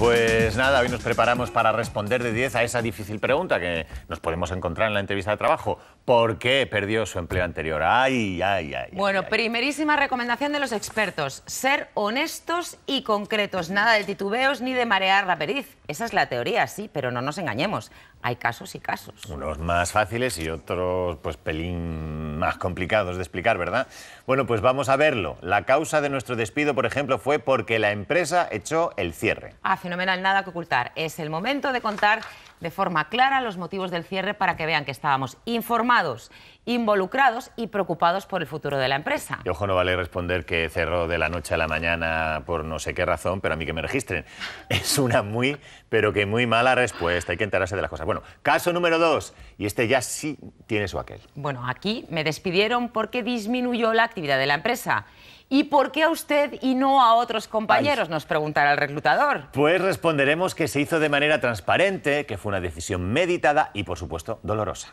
Pues nada, hoy nos preparamos para responder de 10 a esa difícil pregunta que nos podemos encontrar en la entrevista de trabajo. ¿Por qué perdió su empleo anterior? Ay, ay, ay. Bueno, primerísima recomendación de los expertos, ser honestos y concretos, nada de titubeos ni de marear la periz. Esa es la teoría, sí, pero no nos engañemos. Hay casos y casos. Unos más fáciles y otros pues pelín más complicados de explicar, ¿verdad? Bueno, pues vamos a verlo. La causa de nuestro despido, por ejemplo, fue porque la empresa echó el cierre. Ah, fenomenal, nada que ocultar. Es el momento de contar de forma clara los motivos del cierre para que vean que estábamos informados, involucrados y preocupados por el futuro de la empresa. Y ojo, no vale responder que cerró de la noche a la mañana por no sé qué razón, pero a mí que me registren. Es una muy, pero que muy mala respuesta. Hay que enterarse de las cosas. Bueno, caso número dos, y este ya sí tiene su aquel. Bueno, aquí me despidieron porque disminuyó la actividad de la empresa ¿Y por qué a usted y no a otros compañeros? Nos preguntará el reclutador. Pues responderemos que se hizo de manera transparente, que fue una decisión meditada y, por supuesto, dolorosa.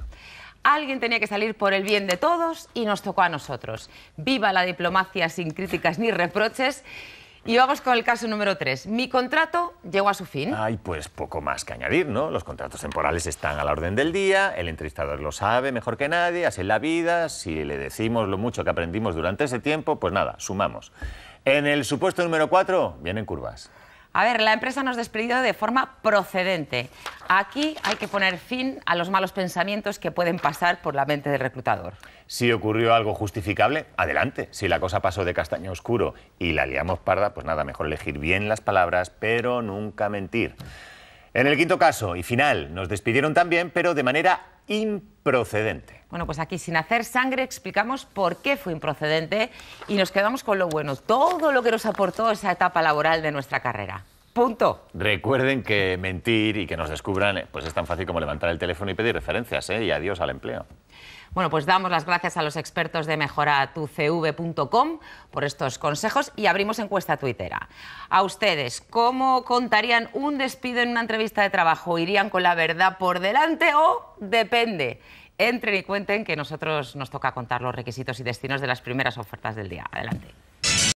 Alguien tenía que salir por el bien de todos y nos tocó a nosotros. Viva la diplomacia sin críticas ni reproches. Y vamos con el caso número 3. Mi contrato llegó a su fin. Hay pues poco más que añadir, ¿no? Los contratos temporales están a la orden del día, el entrevistador lo sabe mejor que nadie, así es la vida, si le decimos lo mucho que aprendimos durante ese tiempo, pues nada, sumamos. En el supuesto número 4 vienen curvas. A ver, la empresa nos despidió de forma procedente. Aquí hay que poner fin a los malos pensamientos que pueden pasar por la mente del reclutador. Si ocurrió algo justificable, adelante. Si la cosa pasó de castaño oscuro y la liamos parda, pues nada, mejor elegir bien las palabras, pero nunca mentir. En el quinto caso y final, nos despidieron también, pero de manera improcedente. Bueno, pues aquí sin hacer sangre explicamos por qué fue improcedente y nos quedamos con lo bueno, todo lo que nos aportó esa etapa laboral de nuestra carrera. Punto. Recuerden que mentir y que nos descubran eh, pues es tan fácil como levantar el teléfono y pedir referencias, eh, Y adiós al empleo. Bueno, pues damos las gracias a los expertos de mejoratucv.com por estos consejos y abrimos encuesta tuitera. A ustedes, ¿cómo contarían un despido en una entrevista de trabajo? ¿Irían con la verdad por delante o depende? Entren y cuenten que nosotros nos toca contar los requisitos y destinos de las primeras ofertas del día. Adelante.